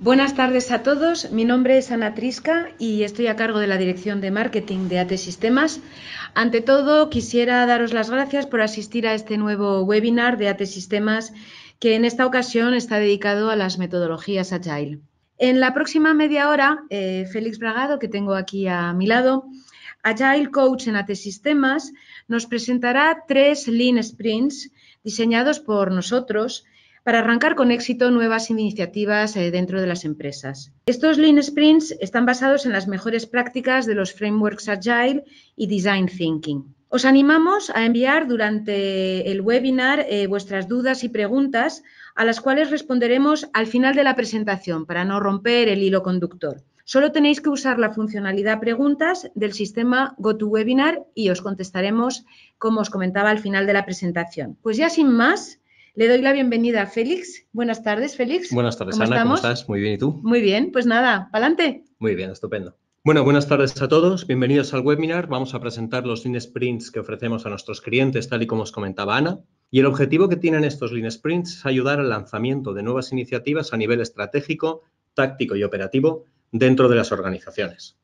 Buenas tardes a todos. Mi nombre es Ana Trisca y estoy a cargo de la Dirección de Marketing de AT Sistemas. Ante todo, quisiera daros las gracias por asistir a este nuevo webinar de AT Sistemas que en esta ocasión está dedicado a las metodologías Agile. En la próxima media hora, eh, Félix Bragado, que tengo aquí a mi lado, Agile Coach en AT Sistemas, nos presentará tres Lean Sprints diseñados por nosotros para arrancar con éxito nuevas iniciativas eh, dentro de las empresas. Estos Lean Sprints están basados en las mejores prácticas de los frameworks Agile y Design Thinking. Os animamos a enviar durante el webinar eh, vuestras dudas y preguntas a las cuales responderemos al final de la presentación para no romper el hilo conductor. Solo tenéis que usar la funcionalidad preguntas del sistema GoToWebinar y os contestaremos, como os comentaba, al final de la presentación. Pues ya sin más, le doy la bienvenida a Félix. Buenas tardes, Félix. Buenas tardes, Ana. ¿Cómo estás? Muy bien, ¿y tú? Muy bien, pues nada, pa'lante. Muy bien, estupendo. Bueno, buenas tardes a todos. Bienvenidos al webinar. Vamos a presentar los Lean Sprints que ofrecemos a nuestros clientes, tal y como os comentaba Ana. Y el objetivo que tienen estos Lean Sprints es ayudar al lanzamiento de nuevas iniciativas a nivel estratégico, táctico y operativo dentro de las organizaciones.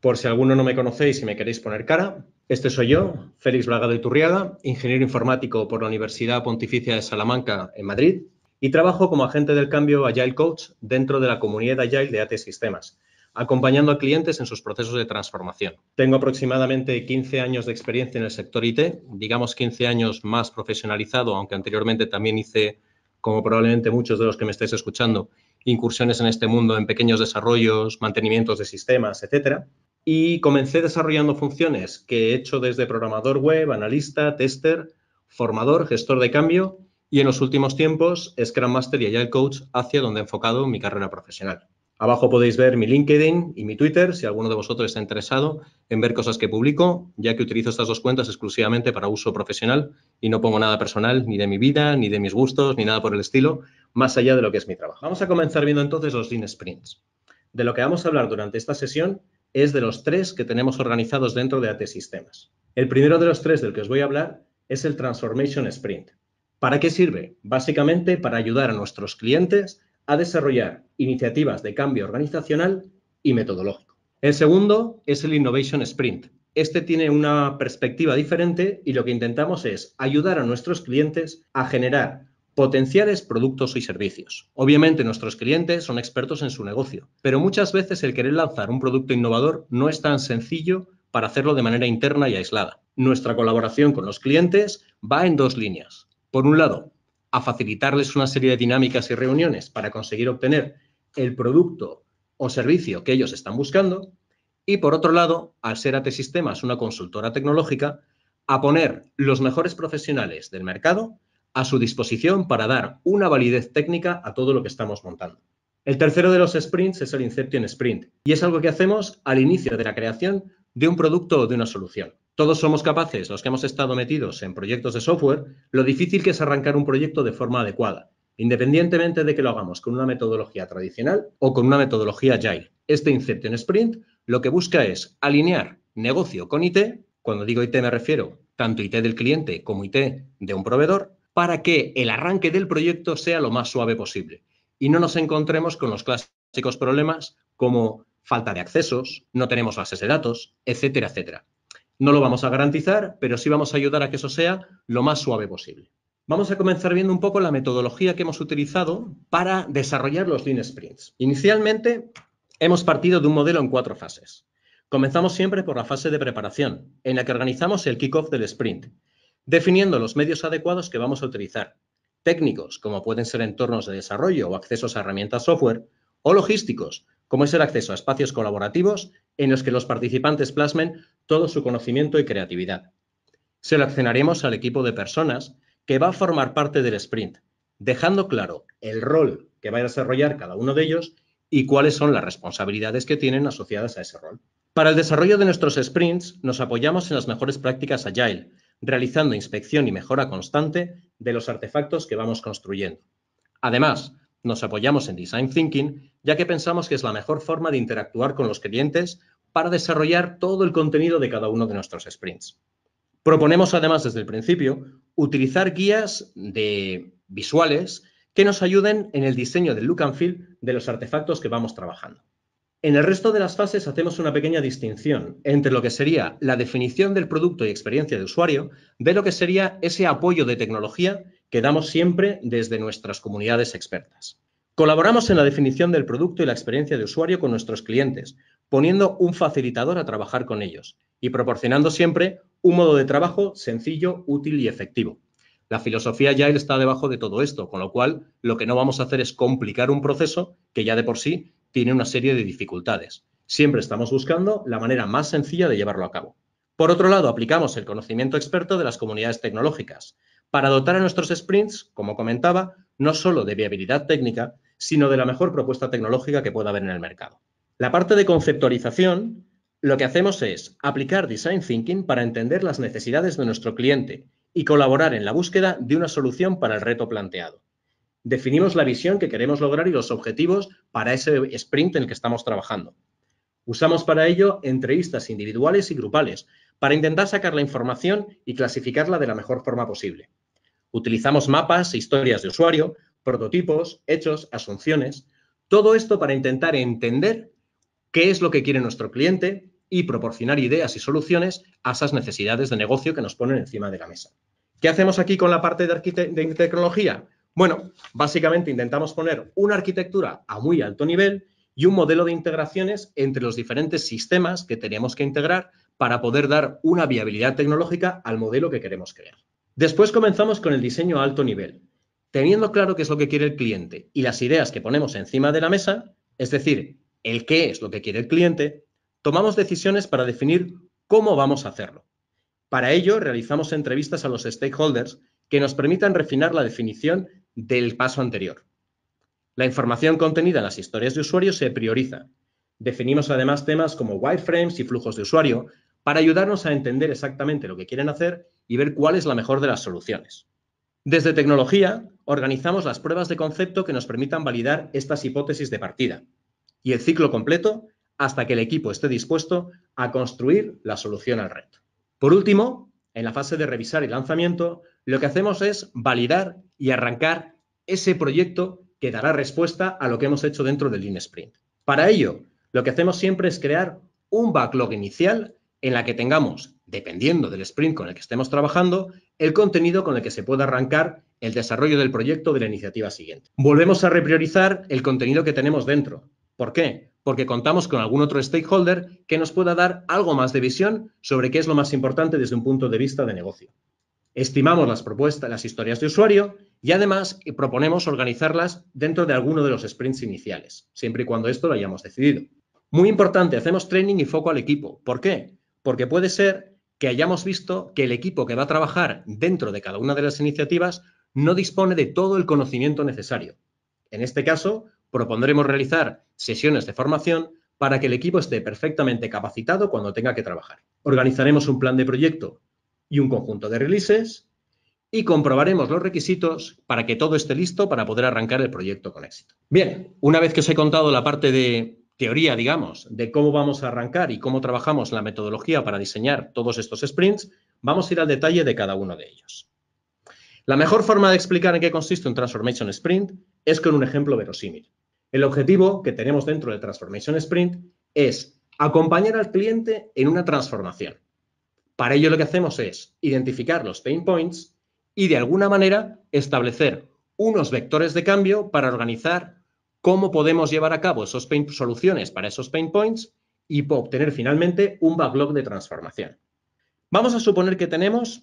Por si alguno no me conocéis y me queréis poner cara, este soy yo, Félix Blagado Iturriaga, ingeniero informático por la Universidad Pontificia de Salamanca en Madrid y trabajo como agente del cambio Agile Coach dentro de la comunidad Agile de AT Sistemas, acompañando a clientes en sus procesos de transformación. Tengo aproximadamente 15 años de experiencia en el sector IT, digamos 15 años más profesionalizado, aunque anteriormente también hice, como probablemente muchos de los que me estáis escuchando, incursiones en este mundo, en pequeños desarrollos, mantenimientos de sistemas, etc. Y comencé desarrollando funciones que he hecho desde programador web, analista, tester, formador, gestor de cambio y en los últimos tiempos Scrum Master y Agile Coach hacia donde he enfocado mi carrera profesional. Abajo podéis ver mi LinkedIn y mi Twitter, si alguno de vosotros está interesado en ver cosas que publico, ya que utilizo estas dos cuentas exclusivamente para uso profesional y no pongo nada personal, ni de mi vida, ni de mis gustos, ni nada por el estilo, más allá de lo que es mi trabajo. Vamos a comenzar viendo entonces los Lean Sprints. De lo que vamos a hablar durante esta sesión es de los tres que tenemos organizados dentro de AT Sistemas. El primero de los tres del que os voy a hablar es el Transformation Sprint. ¿Para qué sirve? Básicamente para ayudar a nuestros clientes a desarrollar iniciativas de cambio organizacional y metodológico. El segundo es el Innovation Sprint. Este tiene una perspectiva diferente y lo que intentamos es ayudar a nuestros clientes a generar potenciales productos y servicios. Obviamente nuestros clientes son expertos en su negocio, pero muchas veces el querer lanzar un producto innovador no es tan sencillo para hacerlo de manera interna y aislada. Nuestra colaboración con los clientes va en dos líneas. Por un lado, a facilitarles una serie de dinámicas y reuniones para conseguir obtener el producto o servicio que ellos están buscando. Y por otro lado, al ser AT Sistemas una consultora tecnológica, a poner los mejores profesionales del mercado a su disposición para dar una validez técnica a todo lo que estamos montando. El tercero de los sprints es el Inception Sprint y es algo que hacemos al inicio de la creación de un producto o de una solución. Todos somos capaces, los que hemos estado metidos en proyectos de software, lo difícil que es arrancar un proyecto de forma adecuada, independientemente de que lo hagamos con una metodología tradicional o con una metodología agile. Este Inception Sprint lo que busca es alinear negocio con IT, cuando digo IT me refiero tanto IT del cliente como IT de un proveedor, para que el arranque del proyecto sea lo más suave posible y no nos encontremos con los clásicos problemas como falta de accesos, no tenemos bases de datos, etcétera, etcétera. No lo vamos a garantizar, pero sí vamos a ayudar a que eso sea lo más suave posible. Vamos a comenzar viendo un poco la metodología que hemos utilizado para desarrollar los Lean Sprints. Inicialmente, hemos partido de un modelo en cuatro fases. Comenzamos siempre por la fase de preparación, en la que organizamos el kickoff del sprint, definiendo los medios adecuados que vamos a utilizar, técnicos, como pueden ser entornos de desarrollo o accesos a herramientas software, o logísticos, como es el acceso a espacios colaborativos en los que los participantes plasmen todo su conocimiento y creatividad. Seleccionaremos al equipo de personas que va a formar parte del sprint, dejando claro el rol que va a desarrollar cada uno de ellos y cuáles son las responsabilidades que tienen asociadas a ese rol. Para el desarrollo de nuestros sprints nos apoyamos en las mejores prácticas Agile, realizando inspección y mejora constante de los artefactos que vamos construyendo. Además, nos apoyamos en Design Thinking, ya que pensamos que es la mejor forma de interactuar con los clientes para desarrollar todo el contenido de cada uno de nuestros sprints. Proponemos además desde el principio utilizar guías de visuales que nos ayuden en el diseño del look and feel de los artefactos que vamos trabajando. En el resto de las fases hacemos una pequeña distinción entre lo que sería la definición del producto y experiencia de usuario de lo que sería ese apoyo de tecnología que damos siempre desde nuestras comunidades expertas. Colaboramos en la definición del producto y la experiencia de usuario con nuestros clientes, poniendo un facilitador a trabajar con ellos y proporcionando siempre un modo de trabajo sencillo, útil y efectivo. La filosofía Agile está debajo de todo esto, con lo cual lo que no vamos a hacer es complicar un proceso que ya de por sí tiene una serie de dificultades. Siempre estamos buscando la manera más sencilla de llevarlo a cabo. Por otro lado, aplicamos el conocimiento experto de las comunidades tecnológicas para dotar a nuestros sprints, como comentaba, no solo de viabilidad técnica, sino de la mejor propuesta tecnológica que pueda haber en el mercado. La parte de conceptualización, lo que hacemos es aplicar Design Thinking para entender las necesidades de nuestro cliente y colaborar en la búsqueda de una solución para el reto planteado. Definimos la visión que queremos lograr y los objetivos para ese sprint en el que estamos trabajando. Usamos para ello entrevistas individuales y grupales para intentar sacar la información y clasificarla de la mejor forma posible. Utilizamos mapas, e historias de usuario, prototipos, hechos, asunciones, todo esto para intentar entender qué es lo que quiere nuestro cliente y proporcionar ideas y soluciones a esas necesidades de negocio que nos ponen encima de la mesa. ¿Qué hacemos aquí con la parte de, tecnología? Bueno, básicamente intentamos poner una arquitectura a muy alto nivel y un modelo de integraciones entre los diferentes sistemas que tenemos que integrar para poder dar una viabilidad tecnológica al modelo que queremos crear. Después comenzamos con el diseño a alto nivel. Teniendo claro qué es lo que quiere el cliente y las ideas que ponemos encima de la mesa, es decir, el qué es lo que quiere el cliente, tomamos decisiones para definir cómo vamos a hacerlo. Para ello, realizamos entrevistas a los stakeholders que nos permitan refinar la definición del paso anterior. La información contenida en las historias de usuario se prioriza. Definimos además temas como wireframes y flujos de usuario para ayudarnos a entender exactamente lo que quieren hacer y ver cuál es la mejor de las soluciones. Desde tecnología, organizamos las pruebas de concepto que nos permitan validar estas hipótesis de partida y el ciclo completo hasta que el equipo esté dispuesto a construir la solución al reto. Por último, en la fase de revisar y lanzamiento, lo que hacemos es validar y arrancar ese proyecto que dará respuesta a lo que hemos hecho dentro del Lean Sprint. Para ello, lo que hacemos siempre es crear un backlog inicial en la que tengamos, dependiendo del sprint con el que estemos trabajando, el contenido con el que se pueda arrancar el desarrollo del proyecto de la iniciativa siguiente. Volvemos a repriorizar el contenido que tenemos dentro, ¿Por qué? Porque contamos con algún otro stakeholder que nos pueda dar algo más de visión sobre qué es lo más importante desde un punto de vista de negocio. Estimamos las propuestas, las historias de usuario y además eh, proponemos organizarlas dentro de alguno de los sprints iniciales, siempre y cuando esto lo hayamos decidido. Muy importante, hacemos training y foco al equipo. ¿Por qué? Porque puede ser que hayamos visto que el equipo que va a trabajar dentro de cada una de las iniciativas no dispone de todo el conocimiento necesario. En este caso, propondremos realizar sesiones de formación para que el equipo esté perfectamente capacitado cuando tenga que trabajar. Organizaremos un plan de proyecto y un conjunto de releases y comprobaremos los requisitos para que todo esté listo para poder arrancar el proyecto con éxito. Bien, una vez que os he contado la parte de teoría, digamos, de cómo vamos a arrancar y cómo trabajamos la metodología para diseñar todos estos sprints, vamos a ir al detalle de cada uno de ellos. La mejor forma de explicar en qué consiste un Transformation Sprint es con un ejemplo verosímil. El objetivo que tenemos dentro del Transformation Sprint es acompañar al cliente en una transformación. Para ello lo que hacemos es identificar los pain points y de alguna manera establecer unos vectores de cambio para organizar cómo podemos llevar a cabo esos soluciones para esos pain points y obtener finalmente un backlog de transformación. Vamos a suponer que tenemos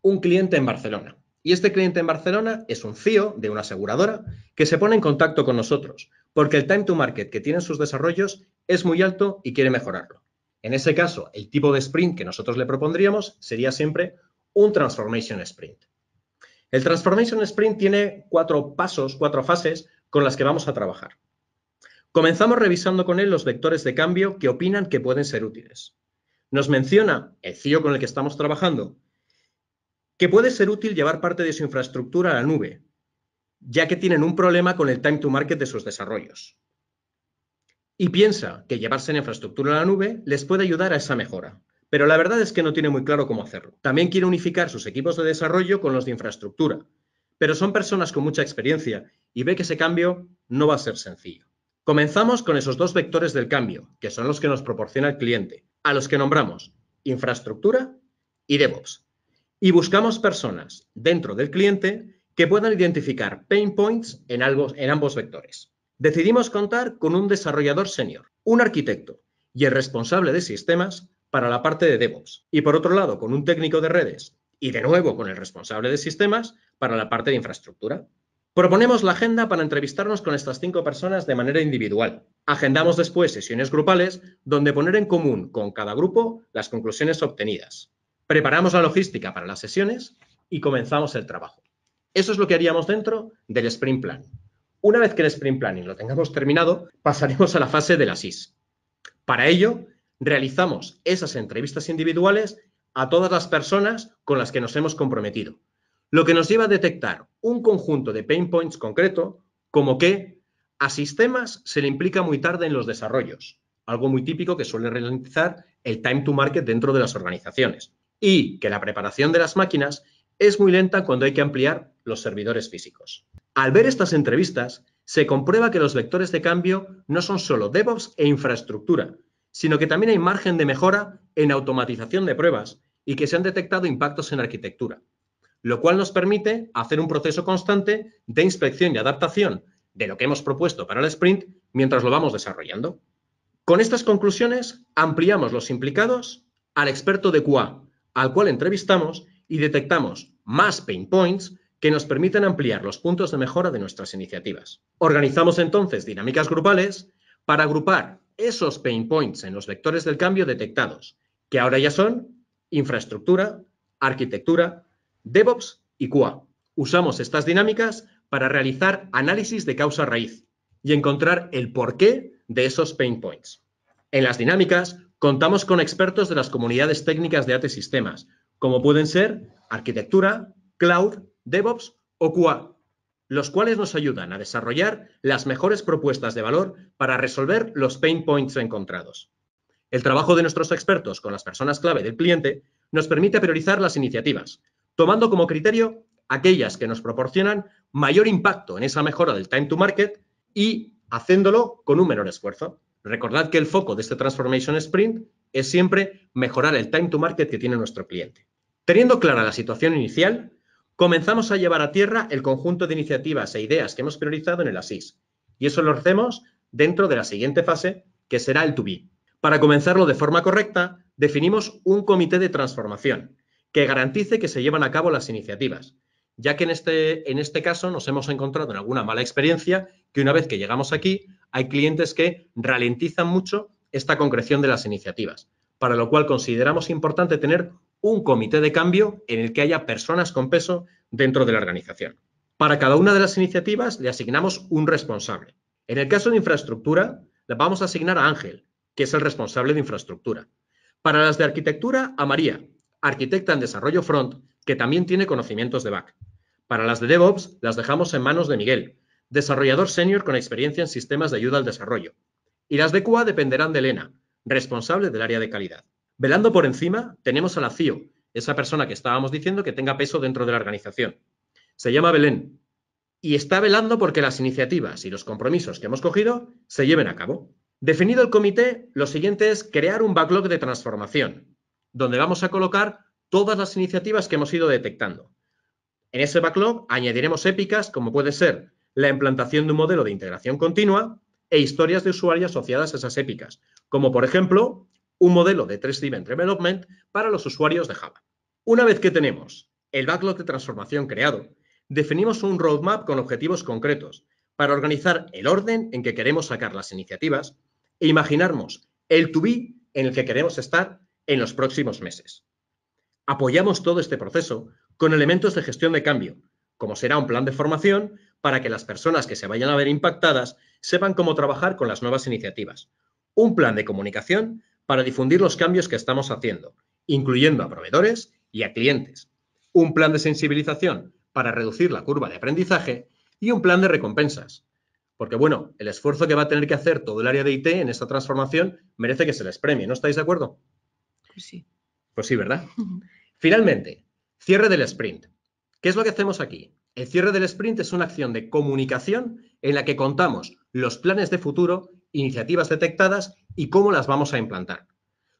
un cliente en Barcelona y este cliente en Barcelona es un CIO e de una aseguradora que se pone en contacto con nosotros porque el time to market que tienen sus desarrollos es muy alto y quiere mejorarlo. En ese caso, el tipo de sprint que nosotros le propondríamos sería siempre un transformation sprint. El transformation sprint tiene cuatro pasos, cuatro fases con las que vamos a trabajar. Comenzamos revisando con él los vectores de cambio que opinan que pueden ser útiles. Nos menciona el CIO e con el que estamos trabajando que puede ser útil llevar parte de su infraestructura a la nube, ya que tienen un problema con el time to market de sus desarrollos. Y piensa que llevarse la infraestructura a la nube les puede ayudar a esa mejora, pero la verdad es que no tiene muy claro cómo hacerlo. También quiere unificar sus equipos de desarrollo con los de infraestructura, pero son personas con mucha experiencia y ve que ese cambio no va a ser sencillo. Comenzamos con esos dos vectores del cambio, que son los que nos proporciona el cliente, a los que nombramos infraestructura y DevOps, y buscamos personas dentro del cliente que puedan identificar pain points en, ambos vectores. Decidimos contar con un desarrollador senior, un arquitecto y el responsable de sistemas para la parte de DevOps. Y por otro lado, con un técnico de redes y de nuevo con el responsable de sistemas para la parte de infraestructura. Proponemos la agenda para entrevistarnos con estas cinco personas de manera individual. Agendamos después sesiones grupales donde poner en común con cada grupo las conclusiones obtenidas preparamos la logística para las sesiones y comenzamos el trabajo. Eso es lo que haríamos dentro del sprint plan. Una vez que el sprint planning lo tengamos terminado, pasaremos a la fase de la SIS. Para ello, realizamos esas entrevistas individuales a todas las personas con las que nos hemos comprometido, lo que nos lleva a detectar un conjunto de pain points concreto, como que a sistemas se le implica muy tarde en los desarrollos, algo muy típico que suele ralentizar el time to market dentro de las organizaciones y que la preparación de las máquinas es muy lenta cuando hay que ampliar los servidores físicos. Al ver estas entrevistas, se comprueba que los vectores de cambio no son solo DevOps e infraestructura, sino que también hay margen de mejora en automatización de pruebas y que se han detectado impactos en arquitectura, lo cual nos permite hacer un proceso constante de inspección y adaptación de lo que hemos propuesto para el sprint mientras lo vamos desarrollando. Con estas conclusiones, ampliamos los implicados al experto de QA, al cual entrevistamos y detectamos más pain points que nos permiten ampliar los puntos de mejora de nuestras iniciativas. Organizamos entonces dinámicas grupales para agrupar esos pain points en los vectores del cambio detectados, que ahora ya son infraestructura, arquitectura, DevOps y QA. Usamos estas dinámicas para realizar análisis de causa raíz y encontrar el porqué de esos pain points. En las dinámicas Contamos con expertos de las comunidades técnicas de AT Sistemas, como pueden ser arquitectura, cloud, DevOps o QA, los cuales nos ayudan a desarrollar las mejores propuestas de valor para resolver los pain points encontrados. El trabajo de nuestros expertos con las personas clave del cliente nos permite priorizar las iniciativas, tomando como criterio aquellas que nos proporcionan mayor impacto en esa mejora del time to market y haciéndolo con un menor esfuerzo. Recordad que el foco de este Transformation Sprint es siempre mejorar el time to market que tiene nuestro cliente. Teniendo clara la situación inicial, comenzamos a llevar a tierra el conjunto de iniciativas e ideas que hemos priorizado en el ASIS. Y eso lo hacemos dentro de la siguiente fase, que será el to be. Para comenzarlo de forma correcta, definimos un comité de transformación que garantice que se llevan a cabo las iniciativas, ya que en este, en este caso nos hemos encontrado en alguna mala experiencia que una vez que llegamos aquí hay clientes que ralentizan mucho esta concreción de las iniciativas, para lo cual consideramos importante tener un comité de cambio en el que haya personas con peso dentro de la organización. Para cada una de las iniciativas le asignamos un responsable. En el caso de infraestructura, le vamos a asignar a Ángel, que es el responsable de infraestructura. Para las de arquitectura, a María, arquitecta en desarrollo front, que también tiene conocimientos de back. Para las de DevOps, las dejamos en manos de Miguel, desarrollador senior con experiencia en sistemas de ayuda al desarrollo. Y las de QA dependerán de Elena, responsable del área de calidad. Velando por encima, tenemos a la CIO, esa persona que estábamos diciendo que tenga peso dentro de la organización. Se llama Belén y está velando porque las iniciativas y los compromisos que hemos cogido se lleven a cabo. Definido el comité, lo siguiente es crear un backlog de transformación, donde vamos a colocar todas las iniciativas que hemos ido detectando. En ese backlog añadiremos épicas como puede ser la implantación de un modelo de integración continua e historias de usuario asociadas a esas épicas, como por ejemplo un modelo de 3D Event Development para los usuarios de Java. Una vez que tenemos el backlog de transformación creado, definimos un roadmap con objetivos concretos para organizar el orden en que queremos sacar las iniciativas e imaginarnos el to be en el que queremos estar en los próximos meses. Apoyamos todo este proceso con elementos de gestión de cambio, como será un plan de formación para que las personas que se vayan a ver impactadas sepan cómo trabajar con las nuevas iniciativas. Un plan de comunicación para difundir los cambios que estamos haciendo, incluyendo a proveedores y a clientes. Un plan de sensibilización para reducir la curva de aprendizaje y un plan de recompensas. Porque bueno, el esfuerzo que va a tener que hacer todo el área de IT en esta transformación merece que se les premie, ¿no estáis de acuerdo? Pues sí. Pues sí, ¿verdad? Finalmente, cierre del sprint. ¿Qué es lo que hacemos aquí? El cierre del sprint es una acción de comunicación en la que contamos los planes de futuro, iniciativas detectadas y cómo las vamos a implantar.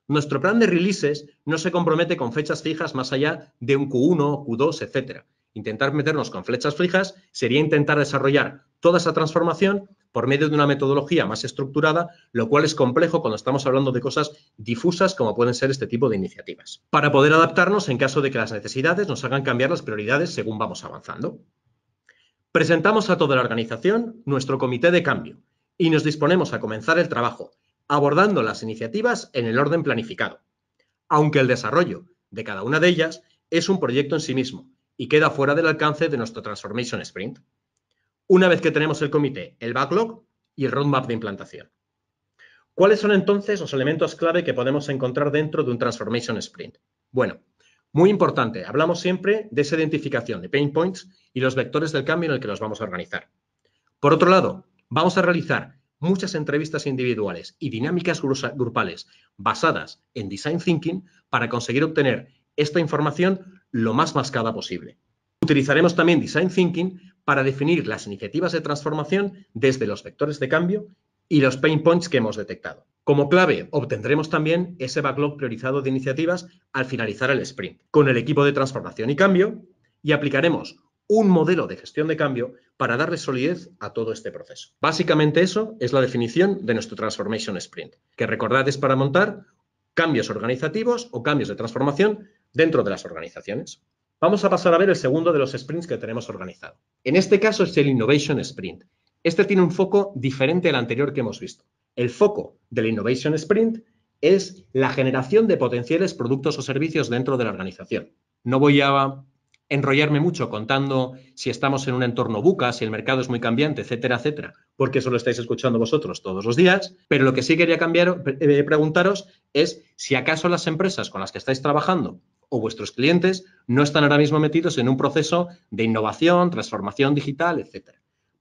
Nuestro plan de releases no se compromete con fechas fijas más allá de un Q1, Q2, etc. Intentar meternos con flechas fijas sería intentar desarrollar toda esa transformación por medio de una metodología más estructurada, lo cual es complejo cuando estamos hablando de cosas difusas como pueden ser este tipo de iniciativas, para poder adaptarnos en caso de que las necesidades nos hagan cambiar las prioridades según vamos avanzando. Presentamos a toda la organización nuestro comité de cambio y nos disponemos a comenzar el trabajo, abordando las iniciativas en el orden planificado, aunque el desarrollo de cada una de ellas es un proyecto en sí mismo y queda fuera del alcance de nuestro Transformation Sprint una vez que tenemos el comité, el backlog y el roadmap de implantación. ¿Cuáles son entonces los elementos clave que podemos encontrar dentro de un Transformation Sprint? Bueno, muy importante, hablamos siempre de esa identificación de pain points y los vectores del cambio en el que los vamos a organizar. Por otro lado, vamos a realizar muchas entrevistas individuales y dinámicas grupales basadas en Design Thinking para conseguir obtener esta información lo más mascada posible. Utilizaremos también Design Thinking para definir las iniciativas de transformación desde los vectores de cambio y los pain points que hemos detectado. Como clave, obtendremos también ese backlog priorizado de iniciativas al finalizar el sprint con el equipo de transformación y cambio y aplicaremos un modelo de gestión de cambio para darle solidez a todo este proceso. Básicamente eso es la definición de nuestro Transformation Sprint, que recordad es para montar cambios organizativos o cambios de transformación dentro de las organizaciones. Vamos a pasar a ver el segundo de los sprints que tenemos organizado. En este caso es el Innovation Sprint. Este tiene un foco diferente al anterior que hemos visto. El foco del Innovation Sprint es la generación de potenciales productos o servicios dentro de la organización. No voy a enrollarme mucho contando si estamos en un entorno buca, si el mercado es muy cambiante, etcétera, etcétera, porque eso lo estáis escuchando vosotros todos los días. Pero lo que sí quería cambiar, eh, preguntaros es si acaso las empresas con las que estáis trabajando o vuestros clientes no están ahora mismo metidos en un proceso de innovación, transformación digital, etc.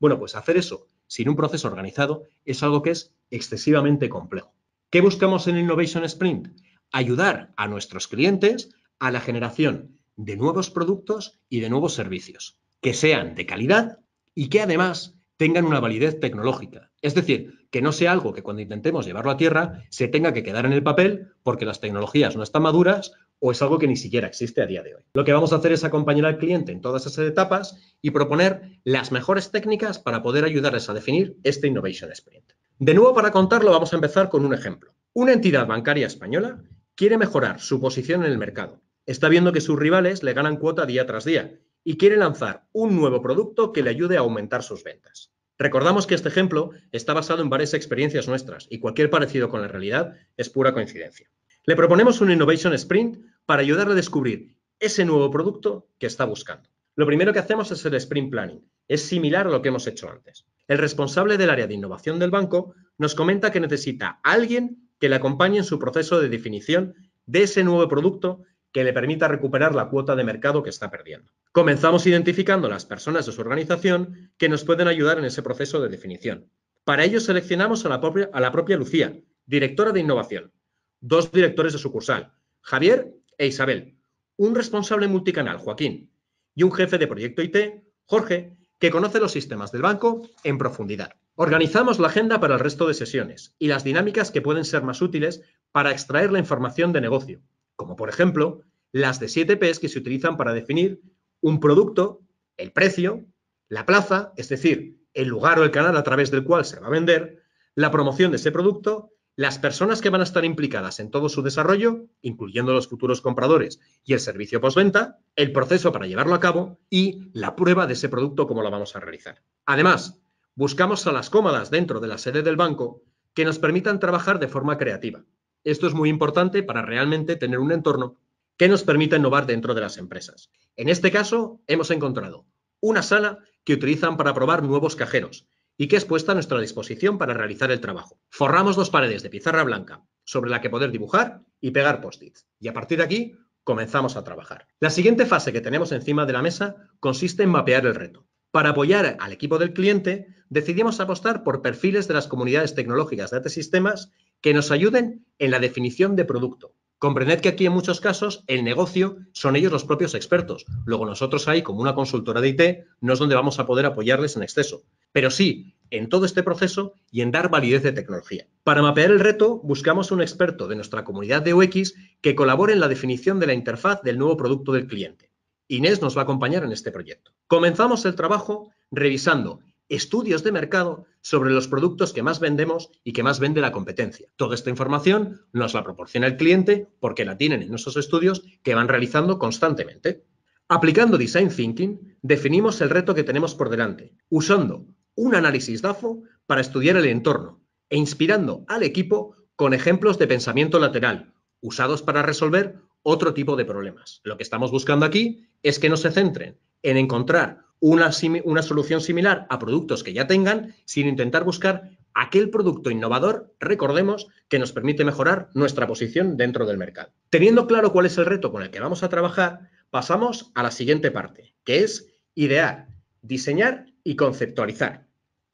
Bueno, pues hacer eso sin un proceso organizado es algo que es excesivamente complejo. ¿Qué buscamos en Innovation Sprint? Ayudar a nuestros clientes a la generación de nuevos productos y de nuevos servicios, que sean de calidad y que además tengan una validez tecnológica. Es decir, que no sea algo que cuando intentemos llevarlo a tierra se tenga que quedar en el papel porque las tecnologías no están maduras o es algo que ni siquiera existe a día de hoy. Lo que vamos a hacer es acompañar al cliente en todas esas etapas y proponer las mejores técnicas para poder ayudarles a definir este Innovation Sprint. De nuevo, para contarlo, vamos a empezar con un ejemplo. Una entidad bancaria española quiere mejorar su posición en el mercado. Está viendo que sus rivales le ganan cuota día tras día y quiere lanzar un nuevo producto que le ayude a aumentar sus ventas. Recordamos que este ejemplo está basado en varias experiencias nuestras y cualquier parecido con la realidad es pura coincidencia. Le proponemos un Innovation Sprint para ayudarle a descubrir ese nuevo producto que está buscando. Lo primero que hacemos es el sprint planning. Es similar a lo que hemos hecho antes. El responsable del área de innovación del banco nos comenta que necesita a alguien que le acompañe en su proceso de definición de ese nuevo producto que le permita recuperar la cuota de mercado que está perdiendo. Comenzamos identificando las personas de su organización que nos pueden ayudar en ese proceso de definición. Para ello seleccionamos a la propia, a la propia Lucía, directora de innovación, dos directores de sucursal, Javier e Isabel, un responsable multicanal, Joaquín, y un jefe de proyecto IT, Jorge, que conoce los sistemas del banco en profundidad. Organizamos la agenda para el resto de sesiones y las dinámicas que pueden ser más útiles para extraer la información de negocio, como por ejemplo las de 7 Ps que se utilizan para definir un producto, el precio, la plaza, es decir, el lugar o el canal a través del cual se va a vender, la promoción de ese producto las personas que van a estar implicadas en todo su desarrollo, incluyendo los futuros compradores y el servicio postventa, el proceso para llevarlo a cabo y la prueba de ese producto como la vamos a realizar. Además, buscamos salas cómodas dentro de la sede del banco que nos permitan trabajar de forma creativa. Esto es muy importante para realmente tener un entorno que nos permita innovar dentro de las empresas. En este caso, hemos encontrado una sala que utilizan para probar nuevos cajeros, y que es puesta a nuestra disposición para realizar el trabajo. Forramos dos paredes de pizarra blanca sobre la que poder dibujar y pegar post-its. Y a partir de aquí comenzamos a trabajar. La siguiente fase que tenemos encima de la mesa consiste en mapear el reto. Para apoyar al equipo del cliente, decidimos apostar por perfiles de las comunidades tecnológicas de sistemas que nos ayuden en la definición de producto, Comprended que aquí en muchos casos el negocio son ellos los propios expertos. Luego nosotros ahí, como una consultora de IT, no es donde vamos a poder apoyarles en exceso. Pero sí, en todo este proceso y en dar validez de tecnología. Para mapear el reto, buscamos un experto de nuestra comunidad de UX que colabore en la definición de la interfaz del nuevo producto del cliente. Inés nos va a acompañar en este proyecto. Comenzamos el trabajo revisando estudios de mercado sobre los productos que más vendemos y que más vende la competencia. Toda esta información nos la proporciona el cliente porque la tienen en esos estudios que van realizando constantemente. Aplicando Design Thinking, definimos el reto que tenemos por delante, usando un análisis DAFO para estudiar el entorno e inspirando al equipo con ejemplos de pensamiento lateral, usados para resolver otro tipo de problemas. Lo que estamos buscando aquí es que no se centren en encontrar una, solución similar a productos que ya tengan sin intentar buscar aquel producto innovador, recordemos, que nos permite mejorar nuestra posición dentro del mercado. Teniendo claro cuál es el reto con el que vamos a trabajar, pasamos a la siguiente parte, que es idear, diseñar y conceptualizar.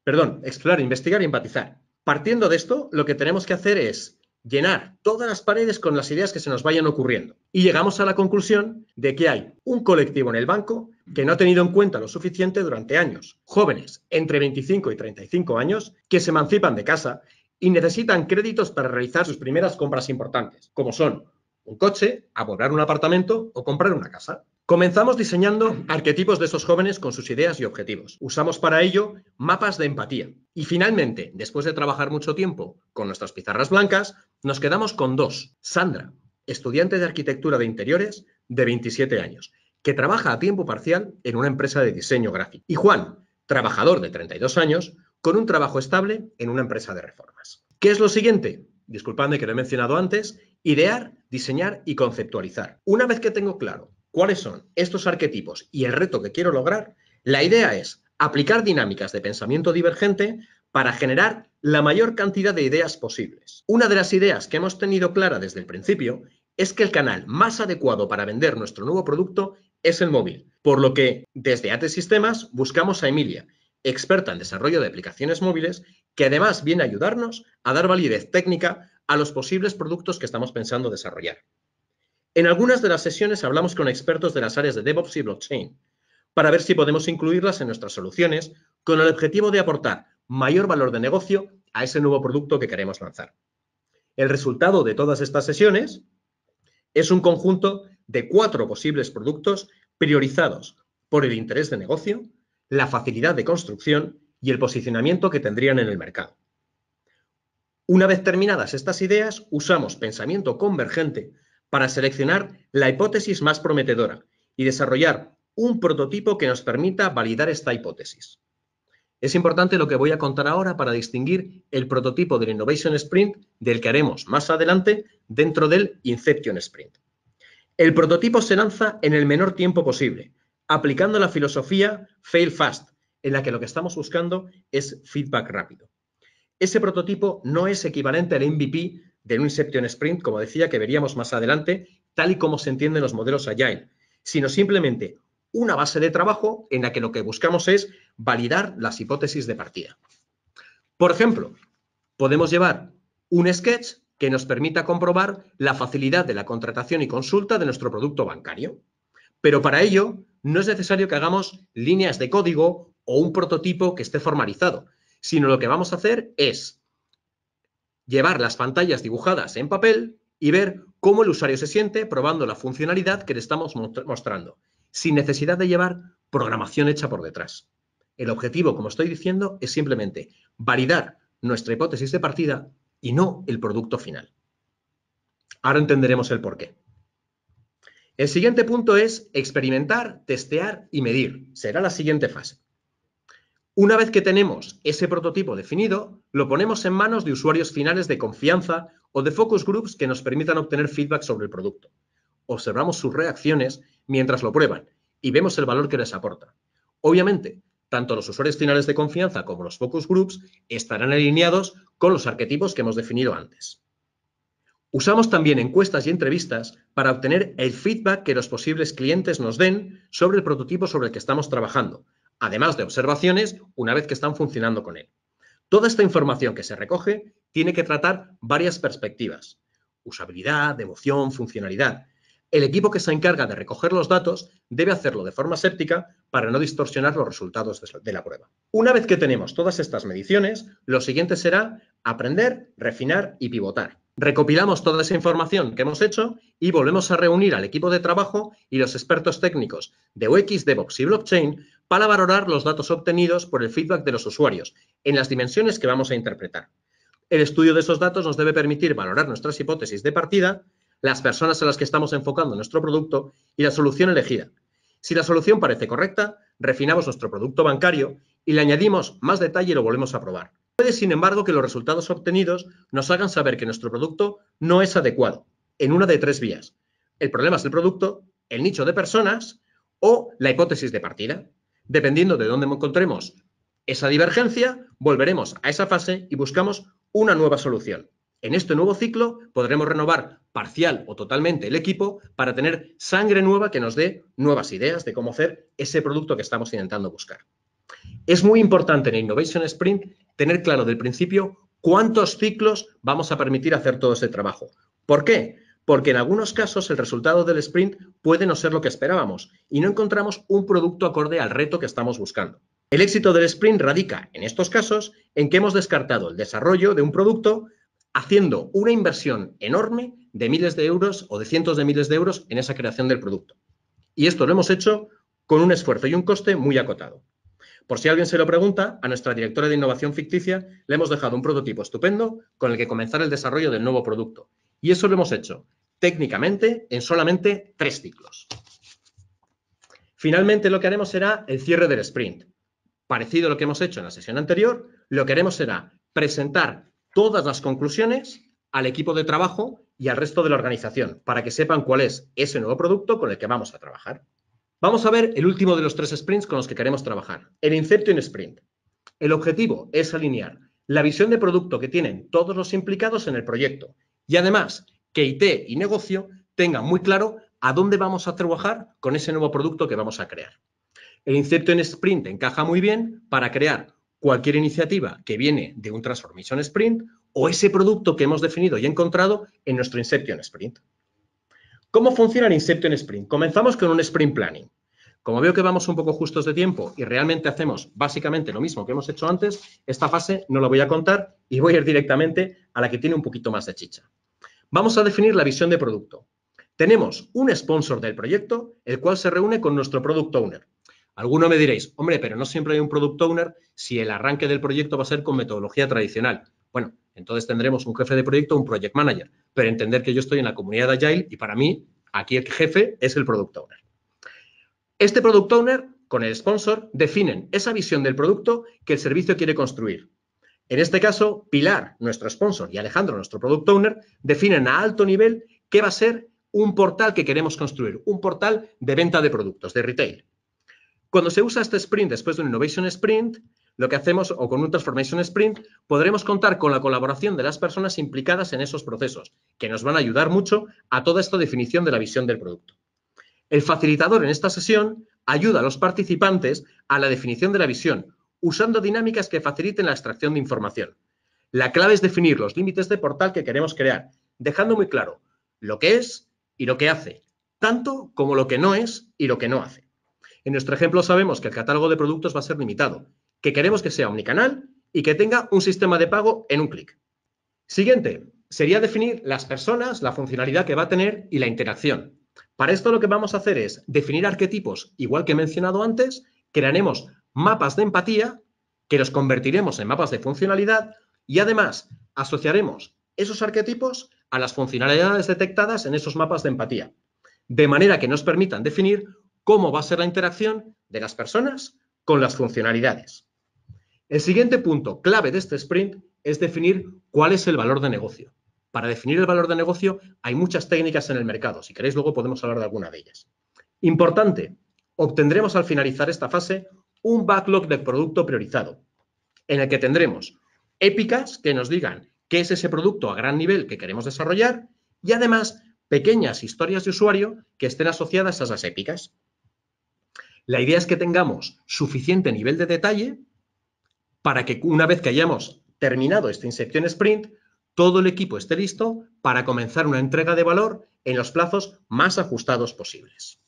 Perdón, explorar, investigar y empatizar. Partiendo de esto, lo que tenemos que hacer es llenar todas las paredes con las ideas que se nos vayan ocurriendo. Y llegamos a la conclusión de que hay un colectivo en el banco que no ha tenido en cuenta lo suficiente durante años. Jóvenes entre 25 y 35 años que se emancipan de casa y necesitan créditos para realizar sus primeras compras importantes, como son un coche, abordar un apartamento o comprar una casa. Comenzamos diseñando arquetipos de esos jóvenes con sus ideas y objetivos. Usamos para ello mapas de empatía. Y finalmente, después de trabajar mucho tiempo con nuestras pizarras blancas, nos quedamos con dos. Sandra, estudiante de arquitectura de interiores de 27 años, que trabaja a tiempo parcial en una empresa de diseño gráfico. Y Juan, trabajador de 32 años, con un trabajo estable en una empresa de reformas. ¿Qué es lo siguiente? Disculpadme que lo he mencionado antes, idear, diseñar y conceptualizar. Una vez que tengo claro cuáles son estos arquetipos y el reto que quiero lograr, la idea es aplicar dinámicas de pensamiento divergente para generar la mayor cantidad de ideas posibles. Una de las ideas que hemos tenido clara desde el principio es que el canal más adecuado para vender nuestro nuevo producto es el móvil, por lo que desde AT e Sistemas buscamos a Emilia, experta en desarrollo de aplicaciones móviles, que además viene a ayudarnos a dar validez técnica a los posibles productos que estamos pensando desarrollar. En algunas de las sesiones hablamos con expertos de las áreas de DevOps y blockchain para ver si podemos incluirlas en nuestras soluciones con el objetivo de aportar mayor valor de negocio a ese nuevo producto que queremos lanzar. El resultado de todas estas sesiones es un conjunto de cuatro posibles productos priorizados por el interés de negocio, la facilidad de construcción y el posicionamiento que tendrían en el mercado. Una vez terminadas estas ideas, usamos pensamiento convergente para seleccionar la hipótesis más prometedora y desarrollar un prototipo que nos permita validar esta hipótesis. Es importante lo que voy a contar ahora para distinguir el prototipo del Innovation Sprint del que haremos más adelante dentro del Inception Sprint. El prototipo se lanza en el menor tiempo posible, aplicando la filosofía Fail Fast, en la que lo que estamos buscando es feedback rápido. Ese prototipo no es equivalente al MVP de un Inception Sprint, como decía, que veríamos más adelante, tal y como se entienden los modelos Agile, sino simplemente una base de trabajo en la que lo que buscamos es validar las hipótesis de partida. Por ejemplo, podemos llevar un sketch que nos permita comprobar la facilidad de la contratación y consulta de nuestro producto bancario. Pero para ello no es necesario que hagamos líneas de código o un prototipo que esté formalizado, sino lo que vamos a hacer es llevar las pantallas dibujadas en papel y ver cómo el usuario se siente probando la funcionalidad que le estamos mostrando, sin necesidad de llevar programación hecha por detrás. El objetivo, como estoy diciendo, es simplemente validar nuestra hipótesis de partida y no el producto final. Ahora entenderemos el porqué. El siguiente punto es experimentar, testear y medir. Será la siguiente fase. Una vez que tenemos ese prototipo definido, lo ponemos en manos de usuarios finales de confianza o de focus groups que nos permitan obtener feedback sobre el producto. Observamos sus reacciones mientras lo prueban y vemos el valor que les aporta. Obviamente, tanto los usuarios finales de confianza como los focus groups estarán alineados con los arquetipos que hemos definido antes. Usamos también encuestas y entrevistas para obtener el feedback que los posibles clientes nos den sobre el prototipo sobre el que estamos trabajando, además de observaciones, una vez que están funcionando con él. Toda esta información que se recoge tiene que tratar varias perspectivas. Usabilidad, devoción, funcionalidad. El equipo que se encarga de recoger los datos debe hacerlo de forma séptica para no distorsionar los resultados de la prueba. Una vez que tenemos todas estas mediciones, lo siguiente será aprender, refinar y pivotar. Recopilamos toda esa información que hemos hecho y volvemos a reunir al equipo de trabajo y los expertos técnicos de UX, DevOps y Blockchain para valorar los datos obtenidos por el feedback de los usuarios en las dimensiones que vamos a interpretar. El estudio de esos datos nos debe permitir valorar nuestras hipótesis de partida, las personas a las que estamos enfocando nuestro producto y la solución elegida. Si la solución parece correcta, refinamos nuestro producto bancario y le añadimos más detalle y lo volvemos a probar. Puede, sin embargo, que los resultados obtenidos nos hagan saber que nuestro producto no es adecuado, en una de tres vías. El problema es el producto, el nicho de personas o la hipótesis de partida. Dependiendo de dónde encontremos esa divergencia, volveremos a esa fase y buscamos una nueva solución. En este nuevo ciclo podremos renovar parcial o totalmente el equipo para tener sangre nueva que nos dé nuevas ideas de cómo hacer ese producto que estamos intentando buscar. Es muy importante en el Innovation Sprint tener claro del principio cuántos ciclos vamos a permitir hacer todo ese trabajo. ¿Por qué? porque en algunos casos el resultado del sprint puede no ser lo que esperábamos y no encontramos un producto acorde al reto que estamos buscando. El éxito del sprint radica, en estos casos, en que hemos descartado el desarrollo de un producto haciendo una inversión enorme de miles de euros o de cientos de miles de euros en esa creación del producto. Y esto lo hemos hecho con un esfuerzo y un coste muy acotado. Por si alguien se lo pregunta, a nuestra directora de innovación ficticia le hemos dejado un prototipo estupendo con el que comenzar el desarrollo del nuevo producto y eso lo hemos hecho técnicamente en solamente tres ciclos. Finalmente lo que haremos será el cierre del sprint. Parecido a lo que hemos hecho en la sesión anterior, lo que haremos será presentar todas las conclusiones al equipo de trabajo y al resto de la organización para que sepan cuál es ese nuevo producto con el que vamos a trabajar. Vamos a ver el último de los tres sprints con los que queremos trabajar, el en Sprint. El objetivo es alinear la visión de producto que tienen todos los implicados en el proyecto y además, que IT y negocio tengan muy claro a dónde vamos a trabajar con ese nuevo producto que vamos a crear. El Inception sprint encaja muy bien para crear cualquier iniciativa que viene de un Transformation Sprint o ese producto que hemos definido y encontrado en nuestro Inception Sprint. ¿Cómo funciona el Inception Sprint? Comenzamos con un Sprint Planning. Como veo que vamos un poco justos de tiempo y realmente hacemos básicamente lo mismo que hemos hecho antes, esta fase no la voy a contar y voy a ir directamente a la que tiene un poquito más de chicha. Vamos a definir la visión de producto. Tenemos un sponsor del proyecto, el cual se reúne con nuestro product owner. Alguno me diréis, hombre, pero no siempre hay un product owner si el arranque del proyecto va a ser con metodología tradicional. Bueno, entonces tendremos un jefe de proyecto, un project manager, pero entender que yo estoy en la comunidad Agile y para mí aquí el jefe es el product owner. Este product owner con el sponsor definen esa visión del producto que el servicio quiere construir. En este caso, Pilar, nuestro sponsor, y Alejandro, nuestro product owner, definen a alto nivel qué va a ser un portal que queremos construir, un portal de venta de productos, de retail. Cuando se usa este sprint después de un innovation sprint, lo que hacemos, o con un transformation sprint, podremos contar con la colaboración de las personas implicadas en esos procesos, que nos van a ayudar mucho a toda esta definición de la visión del producto. El facilitador en esta sesión ayuda a los participantes a la definición de la visión, usando dinámicas que faciliten la extracción de información. La clave es definir los límites de portal que queremos crear, dejando muy claro lo que es y lo que hace, tanto como lo que no es y lo que no hace. En nuestro ejemplo sabemos que el catálogo de productos va a ser limitado, que queremos que sea omnicanal y que tenga un sistema de pago en un clic. Siguiente, sería definir las personas, la funcionalidad que va a tener y la interacción. Para esto lo que vamos a hacer es definir arquetipos, igual que he mencionado antes, crearemos mapas de empatía que los convertiremos en mapas de funcionalidad y además asociaremos esos arquetipos a las funcionalidades detectadas en esos mapas de empatía, de manera que nos permitan definir cómo va a ser la interacción de las personas con las funcionalidades. El siguiente punto clave de este sprint es definir cuál es el valor de negocio. Para definir el valor de negocio hay muchas técnicas en el mercado. Si queréis, luego podemos hablar de alguna de ellas. Importante, obtendremos al finalizar esta fase un backlog de producto priorizado, en el que tendremos épicas que nos digan qué es ese producto a gran nivel que queremos desarrollar y además pequeñas historias de usuario que estén asociadas a esas épicas. La idea es que tengamos suficiente nivel de detalle para que una vez que hayamos terminado esta inserción sprint, todo el equipo esté listo para comenzar una entrega de valor en los plazos más ajustados posibles.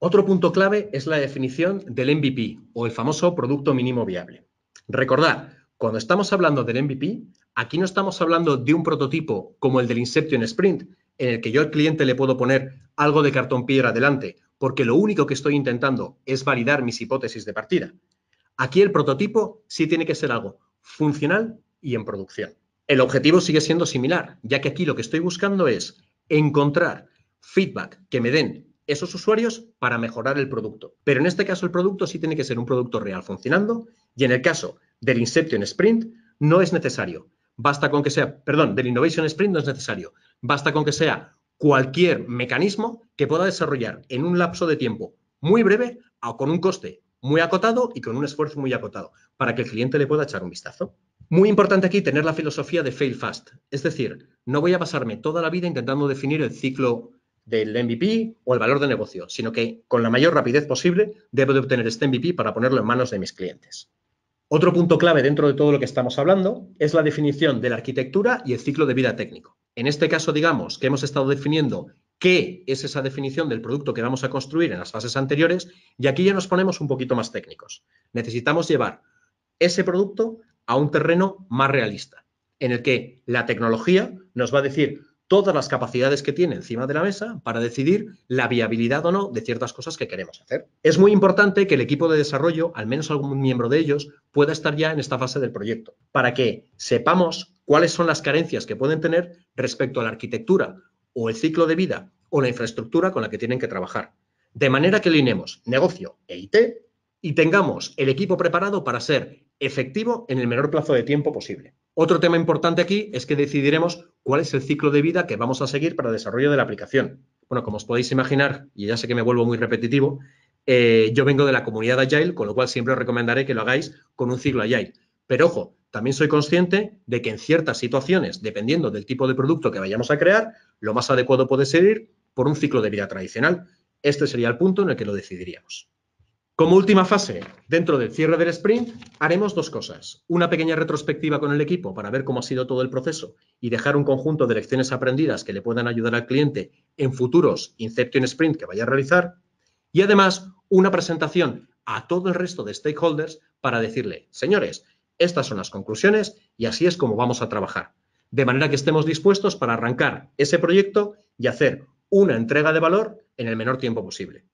Otro punto clave es la definición del MVP o el famoso producto mínimo viable. Recordad, cuando estamos hablando del MVP, aquí no estamos hablando de un prototipo como el del Inception Sprint, en el que yo al cliente le puedo poner algo de cartón piedra adelante, porque lo único que estoy intentando es validar mis hipótesis de partida. Aquí el prototipo sí tiene que ser algo funcional y en producción. El objetivo sigue siendo similar, ya que aquí lo que estoy buscando es encontrar feedback que me den esos usuarios para mejorar el producto. Pero en este caso el producto sí tiene que ser un producto real funcionando y en el caso del Inception Sprint no es necesario. Basta con que sea, perdón, del Innovation Sprint no es necesario. Basta con que sea cualquier mecanismo que pueda desarrollar en un lapso de tiempo muy breve o con un coste muy acotado y con un esfuerzo muy acotado para que el cliente le pueda echar un vistazo. Muy importante aquí tener la filosofía de fail fast, es decir, no voy a pasarme toda la vida intentando definir el ciclo del MVP o el valor de negocio, sino que con la mayor rapidez posible debo de obtener este MVP para ponerlo en manos de mis clientes. Otro punto clave dentro de todo lo que estamos hablando es la definición de la arquitectura y el ciclo de vida técnico. En este caso, digamos que hemos estado definiendo qué es esa definición del producto que vamos a construir en las fases anteriores y aquí ya nos ponemos un poquito más técnicos. Necesitamos llevar ese producto a un terreno más realista, en el que la tecnología nos va a decir todas las capacidades que tiene encima de la mesa para decidir la viabilidad o no de ciertas cosas que queremos hacer. Es muy importante que el equipo de desarrollo, al menos algún miembro de ellos, pueda estar ya en esta fase del proyecto, para que sepamos cuáles son las carencias que pueden tener respecto a la arquitectura o el ciclo de vida o la infraestructura con la que tienen que trabajar. De manera que alineemos negocio e IT y tengamos el equipo preparado para ser efectivo en el menor plazo de tiempo posible. Otro tema importante aquí es que decidiremos cuál es el ciclo de vida que vamos a seguir para el desarrollo de la aplicación. Bueno, como os podéis imaginar, y ya sé que me vuelvo muy repetitivo, eh, yo vengo de la comunidad Agile, con lo cual siempre os recomendaré que lo hagáis con un ciclo Agile. Pero ojo, también soy consciente de que en ciertas situaciones, dependiendo del tipo de producto que vayamos a crear, lo más adecuado puede ser ir por un ciclo de vida tradicional. Este sería el punto en el que lo decidiríamos. Como última fase, dentro del cierre del sprint, haremos dos cosas. Una pequeña retrospectiva con el equipo para ver cómo ha sido todo el proceso y dejar un conjunto de lecciones aprendidas que le puedan ayudar al cliente en futuros Inception Sprint que vaya a realizar. Y además, una presentación a todo el resto de stakeholders para decirle, señores, estas son las conclusiones y así es como vamos a trabajar. De manera que estemos dispuestos para arrancar ese proyecto y hacer una entrega de valor en el menor tiempo posible.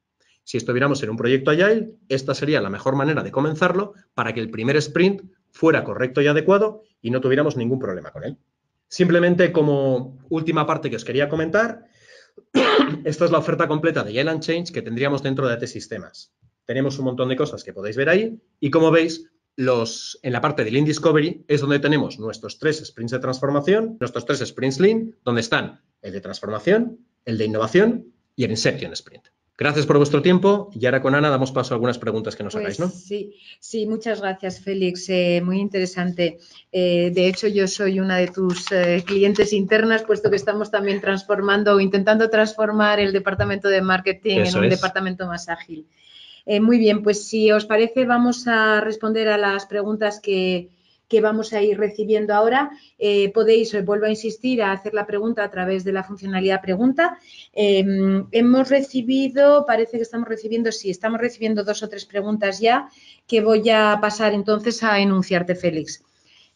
Si estuviéramos en un proyecto Agile, esta sería la mejor manera de comenzarlo para que el primer sprint fuera correcto y adecuado y no tuviéramos ningún problema con él. Simplemente como última parte que os quería comentar, esta es la oferta completa de Agile Change que tendríamos dentro de AT Sistemas. Tenemos un montón de cosas que podéis ver ahí y como veis, los, en la parte de Lean Discovery es donde tenemos nuestros tres sprints de transformación, nuestros tres sprints Lean, donde están el de transformación, el de innovación y el Inception Sprint. Gracias por vuestro tiempo y ahora con Ana damos paso a algunas preguntas que nos hagáis, pues ¿no? Sí, sí, muchas gracias, Félix. Eh, muy interesante. Eh, de hecho, yo soy una de tus eh, clientes internas, puesto que estamos también transformando o intentando transformar el departamento de marketing en un departamento más ágil. muy bien, pues si os parece, vamos a responder a las preguntas que, que vamos a ir recibiendo ahora. Eh, podéis, eh, vuelvo a insistir, a hacer la pregunta a través de la funcionalidad pregunta. Em, hemos recibido, parece que estamos recibiendo, sí, estamos recibiendo dos o tres preguntas ya que voy a pasar entonces a enunciarte, Félix.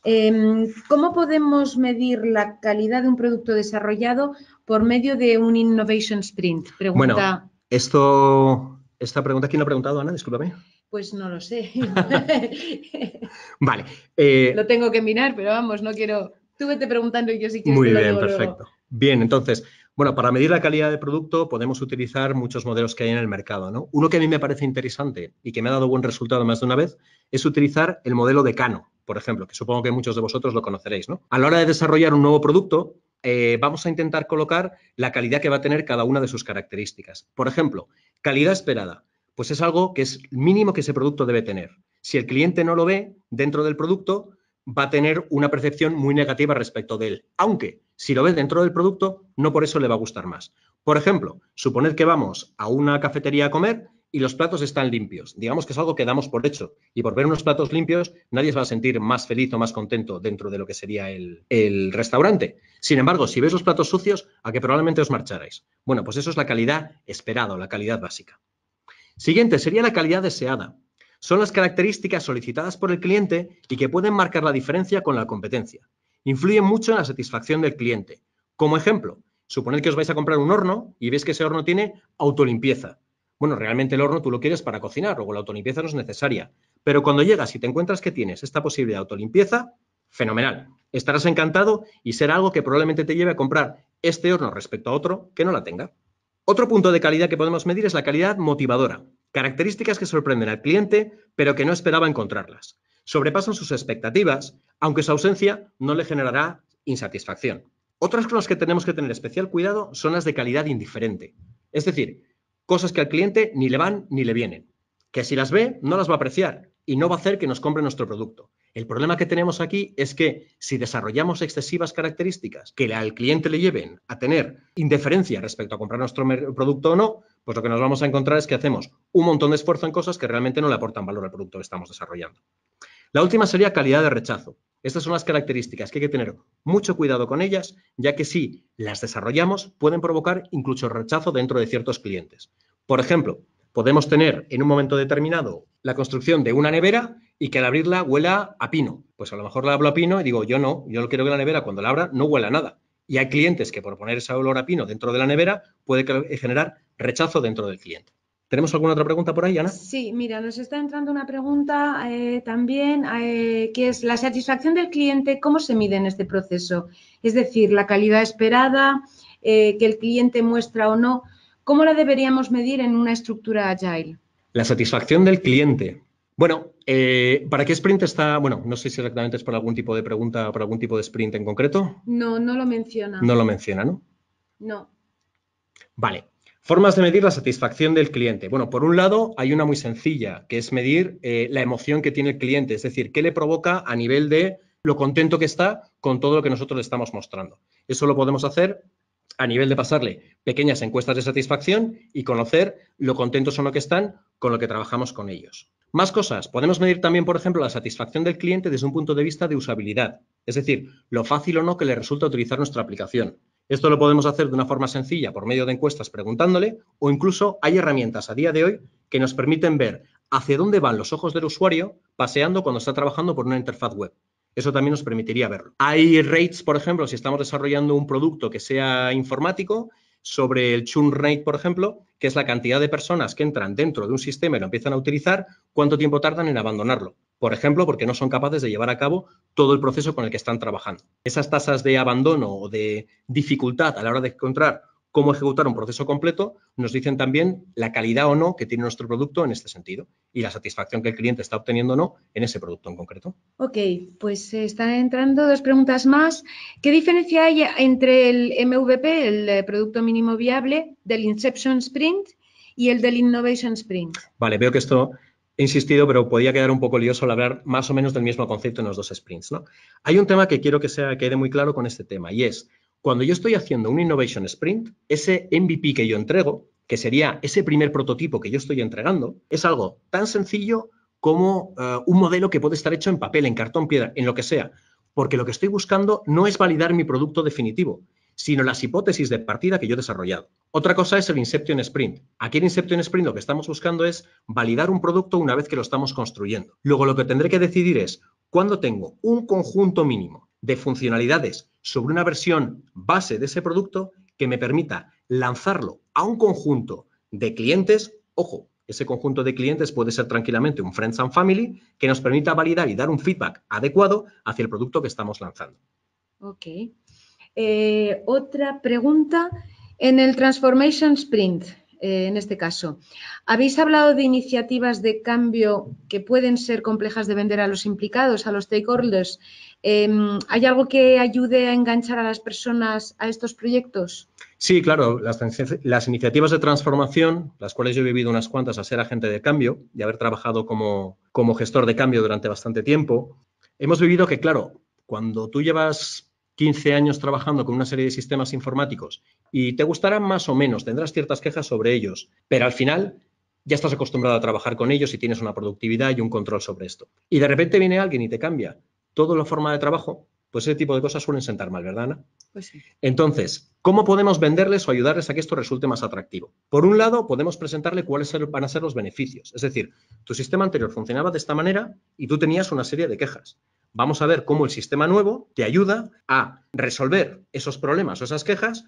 Em, ¿Cómo podemos medir la calidad de un producto desarrollado por medio de un Innovation Sprint? Pregunta. Bueno, esto, esta pregunta, ¿quién lo ha preguntado, Ana? Discúlpame. Pues no lo sé. vale. Eh, lo tengo que mirar, pero vamos, no quiero. Tú vete preguntando y yo sí si Muy bien, perfecto. Bien, entonces, bueno, para medir la calidad de producto podemos utilizar muchos modelos que hay en el mercado, ¿no? Uno que a mí me parece interesante y que me ha dado buen resultado más de una vez es utilizar el modelo de Cano, por ejemplo, que supongo que muchos de vosotros lo conoceréis, ¿no? A la hora de desarrollar un nuevo producto, eh, vamos a intentar colocar la calidad que va a tener cada una de sus características. Por ejemplo, calidad esperada pues es algo que es mínimo que ese producto debe tener. Si el cliente no lo ve dentro del producto, va a tener una percepción muy negativa respecto de él. Aunque si lo ve dentro del producto, no por eso le va a gustar más. Por ejemplo, suponed que vamos a una cafetería a comer y los platos están limpios. Digamos que es algo que damos por hecho. Y por ver unos platos limpios, nadie se va a sentir más feliz o más contento dentro de lo que sería el, restaurante. Sin embargo, si ves los platos sucios, a que probablemente os marcharais. Bueno, pues eso es la calidad esperado, la calidad básica. Siguiente sería la calidad deseada. Son las características solicitadas por el cliente y que pueden marcar la diferencia con la competencia. Influyen mucho en la satisfacción del cliente. Como ejemplo, suponed que os vais a comprar un horno y veis que ese horno tiene autolimpieza. Bueno, realmente el horno tú lo quieres para cocinar, luego la autolimpieza no es necesaria. Pero cuando llegas y te encuentras que tienes esta posibilidad de autolimpieza, fenomenal. Estarás encantado y será algo que probablemente te lleve a comprar este horno respecto a otro que no la tenga. Otro punto de calidad que podemos medir es la calidad motivadora, características que sorprenden al cliente, pero que no esperaba encontrarlas. Sobrepasan sus expectativas, aunque su ausencia no le generará insatisfacción. Otras con las que tenemos que tener especial cuidado son las de calidad indiferente, es decir, cosas que al cliente ni le van ni le vienen, que si las ve no las va a apreciar y no va a hacer que nos compre nuestro producto. El problema que tenemos aquí es que si desarrollamos excesivas características que al cliente le lleven a tener indiferencia respecto a comprar nuestro producto o no, pues lo que nos vamos a encontrar es que hacemos un montón de esfuerzo en cosas que realmente no le aportan valor al producto que estamos desarrollando. La última sería calidad de rechazo. Estas son las características que hay que tener mucho cuidado con ellas, ya que si las desarrollamos pueden provocar incluso rechazo dentro de ciertos clientes. Por ejemplo, podemos tener en un momento determinado la construcción de una nevera y que al abrirla huela a pino. Pues a lo mejor la hablo a pino y digo, yo no, yo no quiero que la nevera cuando la abra no huela nada. Y hay clientes que por poner ese olor a pino dentro de la nevera puede generar rechazo dentro del cliente. ¿Tenemos alguna otra pregunta por ahí, Ana? Sí, mira, nos está entrando una pregunta eh, también, eh, que es la satisfacción del cliente, ¿cómo se mide en este proceso? Es decir, la calidad esperada, eh, que el cliente muestra o no, ¿cómo la deberíamos medir en una estructura agile? La satisfacción del cliente bueno, eh, ¿para qué sprint está? Bueno, no sé si exactamente es para algún tipo de pregunta, para algún tipo de sprint en concreto. No, no lo menciona. No lo menciona, ¿no? No. Vale. Formas de medir la satisfacción del cliente. Bueno, por un lado hay una muy sencilla, que es medir eh, la emoción que tiene el cliente, es decir, qué le provoca a nivel de lo contento que está con todo lo que nosotros le estamos mostrando. Eso lo podemos hacer a nivel de pasarle pequeñas encuestas de satisfacción y conocer lo contentos son lo que están con lo que trabajamos con ellos. Más cosas. Podemos medir también, por ejemplo, la satisfacción del cliente desde un punto de vista de usabilidad, es decir, lo fácil o no que le resulta utilizar nuestra aplicación. Esto lo podemos hacer de una forma sencilla por medio de encuestas preguntándole o incluso hay herramientas a día de hoy que nos permiten ver hacia dónde van los ojos del usuario paseando cuando está trabajando por una interfaz web. Eso también nos permitiría verlo. Hay rates, por ejemplo, si estamos desarrollando un producto que sea informático sobre el churn rate, por ejemplo, que es la cantidad de personas que entran dentro de un sistema y lo empiezan a utilizar, cuánto tiempo tardan en abandonarlo. Por ejemplo, porque no son capaces de llevar a cabo todo el proceso con el que están trabajando. Esas tasas de abandono o de dificultad a la hora de encontrar cómo ejecutar un proceso completo, nos dicen también la calidad o no que tiene nuestro producto en este sentido y la satisfacción que el cliente está obteniendo o no en ese producto en concreto. Ok, pues eh, están entrando dos preguntas más. ¿Qué diferencia hay entre el MVP, el eh, Producto Mínimo Viable, del Inception Sprint y el del Innovation Sprint? Vale, veo que esto he insistido, pero podía quedar un poco lioso al hablar más o menos del mismo concepto en los dos sprints. ¿no? Hay un tema que quiero que sea, quede muy claro con este tema y es cuando yo estoy haciendo un innovation sprint, ese MVP que yo entrego, que sería ese primer prototipo que yo estoy entregando, es algo tan sencillo como eh, un modelo que puede estar hecho en papel, en cartón, piedra, en lo que sea, porque lo que estoy buscando no es validar mi producto definitivo, sino las hipótesis de partida que yo he desarrollado. Otra cosa es el Inception Sprint. Aquí en Inception Sprint lo que estamos buscando es validar un producto una vez que lo estamos construyendo. Luego lo que tendré que decidir es cuándo tengo un conjunto mínimo de funcionalidades sobre una versión base de ese producto que me permita lanzarlo a un conjunto de clientes, ojo, ese conjunto de clientes puede ser tranquilamente un Friends and Family, que nos permita validar y dar un feedback adecuado hacia el producto que estamos lanzando. Ok. Eh, otra pregunta. En el Transformation Sprint, eh, en este caso, habéis hablado de iniciativas de cambio que pueden ser complejas de vender a los implicados, a los stakeholders. Em, ¿Hay algo que ayude a enganchar a las personas a estos proyectos? Sí, claro, las, iniciativas de transformación, las cuales yo he vivido unas cuantas a ser agente de cambio y haber trabajado como, como gestor de cambio durante bastante tiempo, hemos vivido que, claro, cuando tú llevas 15 años trabajando con una serie de sistemas informáticos y te gustarán más o menos, tendrás ciertas quejas sobre ellos, pero al final ya estás acostumbrado a trabajar con ellos y tienes una productividad y un control sobre esto. Y de repente viene alguien y te cambia toda la forma de trabajo, pues ese tipo de cosas suelen sentar mal, ¿verdad, Ana? Pues sí. Entonces, ¿cómo podemos venderles o ayudarles a que esto resulte más atractivo? Por un lado, podemos presentarle cuáles van a ser los beneficios. Es decir, tu sistema anterior funcionaba de esta manera y tú tenías una serie de quejas. Vamos a ver cómo el sistema nuevo te ayuda a resolver esos problemas o esas quejas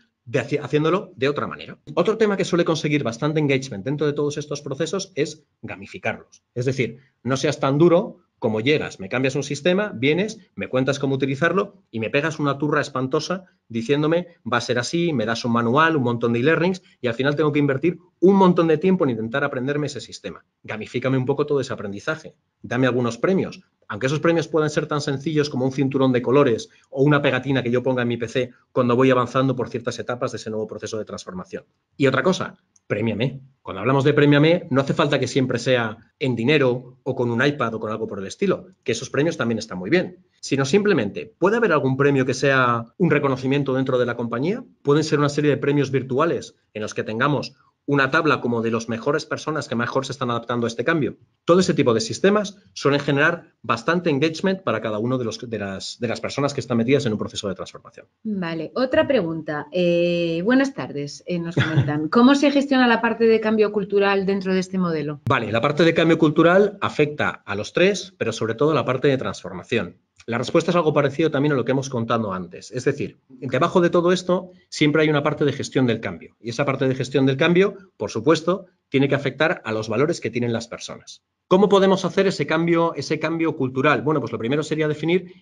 haciéndolo de otra manera. Otro tema que suele conseguir bastante engagement dentro de todos estos procesos es gamificarlos. Es decir, no seas tan duro como llegas, me cambias un sistema, vienes, me cuentas cómo utilizarlo y me pegas una turra espantosa diciéndome va a ser así, me das un manual, un montón de e-learnings y al final tengo que invertir un montón de tiempo en intentar aprenderme ese sistema. Gamifícame un poco todo ese aprendizaje, dame algunos premios, aunque esos premios pueden ser tan sencillos como un cinturón de colores o una pegatina que yo ponga en mi PC cuando voy avanzando por ciertas etapas de ese nuevo proceso de transformación. Y otra cosa, premiame. Cuando hablamos de premiame, no hace falta que siempre sea en dinero o con un iPad o con algo por el estilo, que esos premios también están muy bien, sino simplemente, ¿puede haber algún premio que sea un reconocimiento dentro de la compañía? Pueden ser una serie de premios virtuales en los que tengamos una tabla como de las mejores personas que mejor se están adaptando a este cambio. Todo ese tipo de sistemas suelen generar bastante engagement para cada una de, de, las, personas que están metidas en un proceso de transformación. Vale, otra pregunta. Eh, buenas tardes, eh, nos comentan. ¿Cómo se gestiona la parte de cambio cultural dentro de este modelo? Vale, la parte de cambio cultural afecta a los tres, pero sobre todo la parte de transformación. La respuesta es algo parecido también a lo que hemos contado antes. Es decir, debajo de todo esto siempre hay una parte de gestión del cambio. Y esa parte de gestión del cambio, por supuesto, tiene que afectar a los valores que tienen las personas. ¿Cómo podemos hacer ese cambio, ese cambio cultural? Bueno, pues lo primero sería definir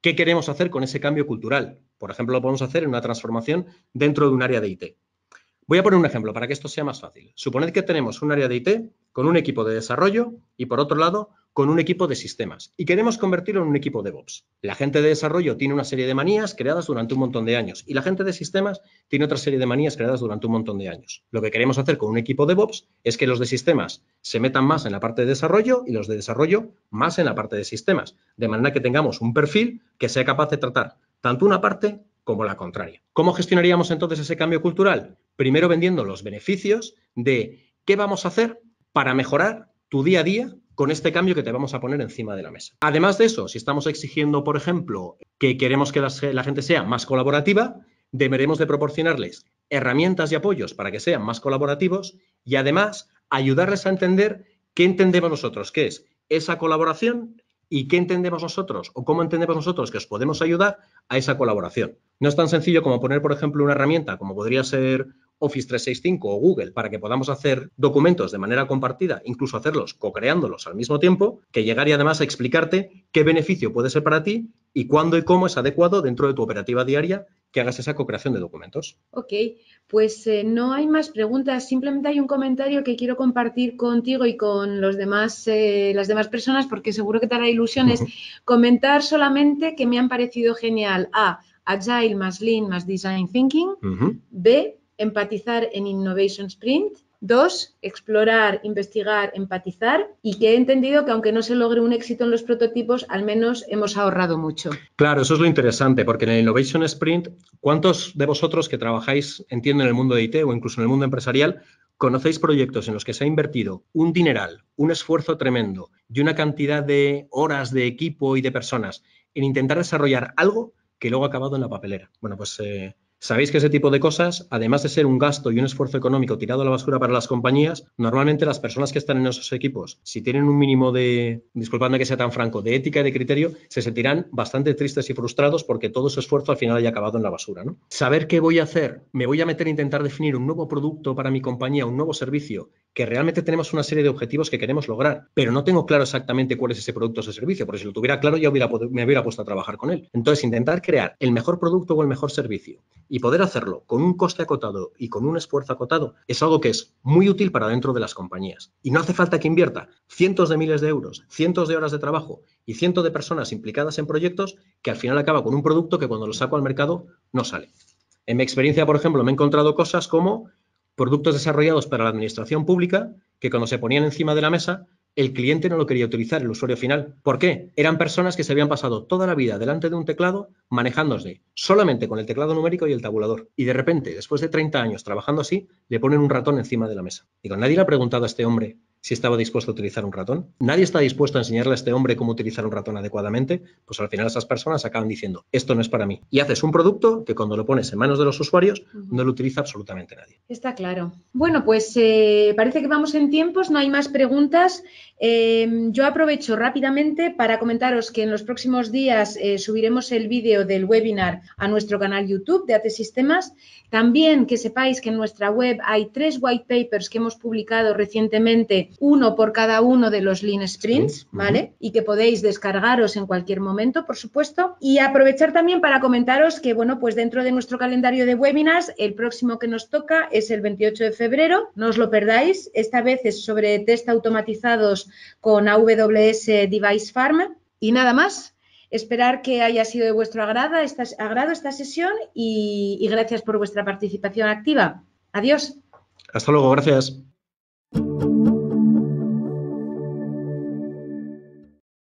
qué queremos hacer con ese cambio cultural. Por ejemplo, lo podemos hacer en una transformación dentro de un área de IT. Voy a poner un ejemplo para que esto sea más fácil. Suponed que tenemos un área de IT con un equipo de desarrollo y, por otro lado, con un equipo de sistemas y queremos convertirlo en un equipo de DevOps. La gente de desarrollo tiene una serie de manías creadas durante un montón de años y la gente de sistemas tiene otra serie de manías creadas durante un montón de años. Lo que queremos hacer con un equipo de DevOps es que los de sistemas se metan más en la parte de desarrollo y los de desarrollo más en la parte de sistemas, de manera que tengamos un perfil que sea capaz de tratar tanto una parte como la contraria. ¿Cómo gestionaríamos entonces ese cambio cultural? Primero vendiendo los beneficios de qué vamos a hacer para mejorar tu día a día con este cambio que te vamos a poner encima de la mesa. Además de eso, si estamos exigiendo, por ejemplo, que queremos que la gente sea más colaborativa, deberemos de proporcionarles herramientas y apoyos para que sean más colaborativos y además ayudarles a entender qué entendemos nosotros, qué es esa colaboración y qué entendemos nosotros o cómo entendemos nosotros que os podemos ayudar a esa colaboración. No es tan sencillo como poner, por ejemplo, una herramienta como podría ser Office 365 o Google para que podamos hacer documentos de manera compartida, incluso hacerlos co-creándolos al mismo tiempo, que llegaría además a explicarte qué beneficio puede ser para ti y cuándo y cómo es adecuado dentro de tu operativa diaria que hagas esa co-creación de documentos. Ok, pues eh, no hay más preguntas, simplemente hay un comentario que quiero compartir contigo y con los demás, eh, las demás personas porque seguro que te hará ilusiones. Comentar solamente que me han parecido genial A, Agile más Lean más Design Thinking, B, empatizar en Innovation Sprint. Dos, explorar, investigar, empatizar y que he entendido que aunque no se logre un éxito en los prototipos, al menos hemos ahorrado mucho. Claro, eso es lo interesante, porque en el Innovation Sprint, ¿cuántos de vosotros que trabajáis, entiendo, en el mundo de IT o incluso en el mundo empresarial, conocéis proyectos en los que se ha invertido un dineral, un esfuerzo tremendo y una cantidad de horas de equipo y de personas en intentar desarrollar algo que luego ha acabado en la papelera? Bueno, pues... Eh, Sabéis que ese tipo de cosas, además de ser un gasto y un esfuerzo económico tirado a la basura para las compañías, normalmente las personas que están en esos equipos, si tienen un mínimo de, disculpadme que sea tan franco, de ética y de criterio, se sentirán bastante tristes y frustrados porque todo su esfuerzo al final haya acabado en la basura. ¿no? Saber qué voy a hacer, me voy a meter a intentar definir un nuevo producto para mi compañía, un nuevo servicio, que realmente tenemos una serie de objetivos que queremos lograr, pero no tengo claro exactamente cuál es ese producto o ese servicio, porque si lo tuviera claro ya me hubiera puesto a trabajar con él. Entonces, intentar crear el mejor producto o el mejor servicio y poder hacerlo con un coste acotado y con un esfuerzo acotado es algo que es muy útil para dentro de las compañías. Y no hace falta que invierta cientos de miles de euros, cientos de horas de trabajo y cientos de personas implicadas en proyectos que al final acaba con un producto que cuando lo saco al mercado no sale. En mi experiencia, por ejemplo, me he encontrado cosas como productos desarrollados para la administración pública que cuando se ponían encima de la mesa el cliente no lo quería utilizar, el usuario final. ¿Por qué? Eran personas que se habían pasado toda la vida delante de un teclado manejándose solamente con el teclado numérico y el tabulador. Y de repente, después de 30 años trabajando así, le ponen un ratón encima de la mesa. Digo, nadie le ha preguntado a este hombre si estaba dispuesto a utilizar un ratón. Nadie está dispuesto a enseñarle a este hombre cómo utilizar un ratón adecuadamente, pues al final esas personas acaban diciendo, esto no es para mí. Y haces un producto que cuando lo pones en manos de los usuarios no lo utiliza absolutamente nadie. Está claro. Bueno, pues eh, parece que vamos en tiempos, no hay más preguntas. Em, yo aprovecho rápidamente para comentaros que en los próximos días eh, subiremos el vídeo del webinar a nuestro canal YouTube de AT Sistemas. También que sepáis que en nuestra web hay tres white papers que hemos publicado recientemente, uno por cada uno de los Lean Sprints, ¿vale? Y que podéis descargaros en cualquier momento, por supuesto. Y aprovechar también para comentaros que, bueno, pues dentro de nuestro calendario de webinars, el próximo que nos toca es el 28 de febrero. No os lo perdáis. Esta vez es sobre test automatizados con AWS Device Farm. Y nada más, esperar que haya sido de vuestro agrado esta, esta sesión y gracias por vuestra participación activa. Adiós. Hasta luego, gracias.